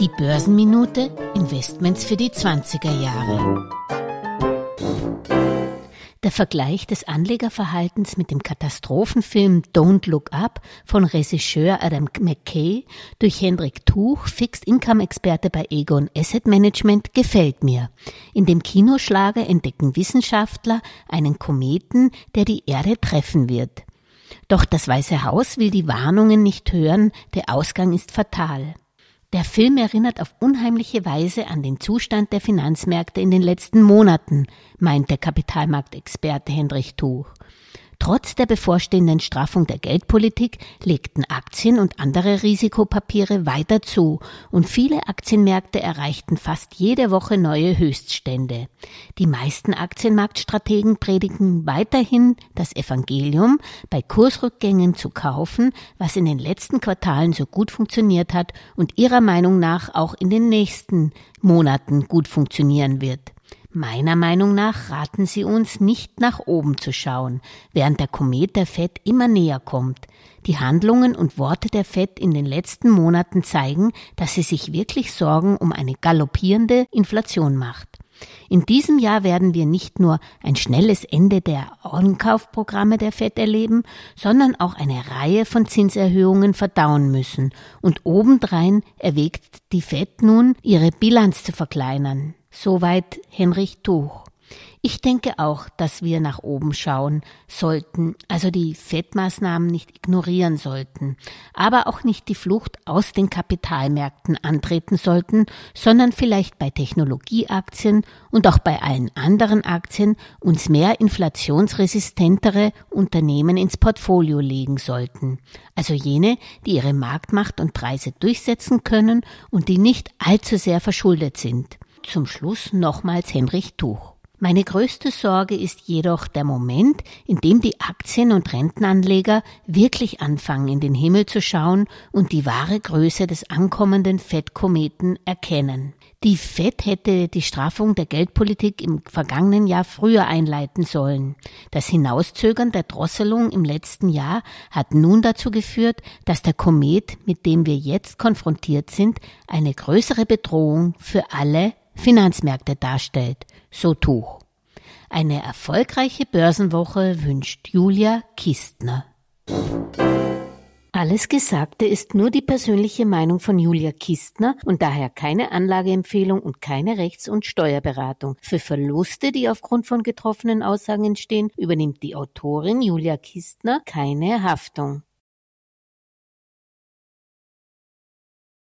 Die Börsenminute Investments für die 20er Jahre. Der Vergleich des Anlegerverhaltens mit dem Katastrophenfilm Don't Look Up von Regisseur Adam McKay durch Hendrik Tuch, Fixed Income Experte bei Egon Asset Management, gefällt mir. In dem Kinoschlager entdecken Wissenschaftler einen Kometen, der die Erde treffen wird. Doch das Weiße Haus will die Warnungen nicht hören, der Ausgang ist fatal. Der Film erinnert auf unheimliche Weise an den Zustand der Finanzmärkte in den letzten Monaten, meint der Kapitalmarktexperte Hendrich Tuch. Trotz der bevorstehenden Straffung der Geldpolitik legten Aktien und andere Risikopapiere weiter zu und viele Aktienmärkte erreichten fast jede Woche neue Höchststände. Die meisten Aktienmarktstrategen predigen weiterhin das Evangelium, bei Kursrückgängen zu kaufen, was in den letzten Quartalen so gut funktioniert hat und ihrer Meinung nach auch in den nächsten Monaten gut funktionieren wird. Meiner Meinung nach raten sie uns, nicht nach oben zu schauen, während der Komet der Fett immer näher kommt. Die Handlungen und Worte der Fett in den letzten Monaten zeigen, dass sie sich wirklich Sorgen um eine galoppierende Inflation macht. In diesem Jahr werden wir nicht nur ein schnelles Ende der Ankaufprogramme der Fed erleben, sondern auch eine Reihe von Zinserhöhungen verdauen müssen. Und obendrein erwägt die Fed nun, ihre Bilanz zu verkleinern. Soweit Henrich Tuch. Ich denke auch, dass wir nach oben schauen sollten, also die Fettmaßnahmen nicht ignorieren sollten, aber auch nicht die Flucht aus den Kapitalmärkten antreten sollten, sondern vielleicht bei Technologieaktien und auch bei allen anderen Aktien uns mehr inflationsresistentere Unternehmen ins Portfolio legen sollten, also jene, die ihre Marktmacht und Preise durchsetzen können und die nicht allzu sehr verschuldet sind zum Schluss nochmals Henrich Tuch. Meine größte Sorge ist jedoch der Moment, in dem die Aktien- und Rentenanleger wirklich anfangen, in den Himmel zu schauen und die wahre Größe des ankommenden Fettkometen erkennen. Die Fed hätte die Straffung der Geldpolitik im vergangenen Jahr früher einleiten sollen. Das Hinauszögern der Drosselung im letzten Jahr hat nun dazu geführt, dass der Komet, mit dem wir jetzt konfrontiert sind, eine größere Bedrohung für alle Finanzmärkte darstellt, so Tuch. Eine erfolgreiche Börsenwoche wünscht Julia Kistner. Alles Gesagte ist nur die persönliche Meinung von Julia Kistner und daher keine Anlageempfehlung und keine Rechts- und Steuerberatung. Für Verluste, die aufgrund von getroffenen Aussagen entstehen, übernimmt die Autorin Julia Kistner keine Haftung.